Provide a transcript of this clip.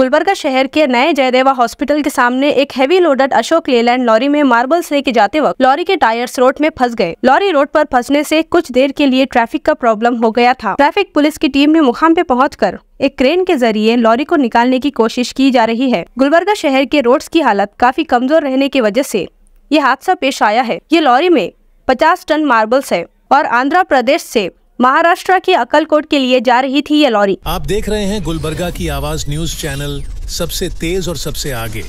गुलबर्गा शहर के नए जयदेवा हॉस्पिटल के सामने एक heavy loaded Ashok Leyland lorry में मार्बल्स लेके जाते वक्त लॉरी के टायर्स रोड में फंस गए लॉरी रोड पर फंसने से कुछ देर के लिए ट्रैफिक का प्रॉब्लम हो गया था ट्रैफिक पुलिस की टीम ने मुकाम पे पहुँच एक क्रेन के जरिए लॉरी को निकालने की कोशिश की जा रही है गुलबर्गा शहर के रोड की हालत काफी कमजोर रहने की वजह ऐसी ये हादसा पेश आया है ये लॉरी में पचास टन मार्बल्स है और आंध्र प्रदेश ऐसी महाराष्ट्र के अकलकोट के लिए जा रही थी ये लॉरी आप देख रहे हैं गुलबर्गा की आवाज न्यूज चैनल सबसे तेज और सबसे आगे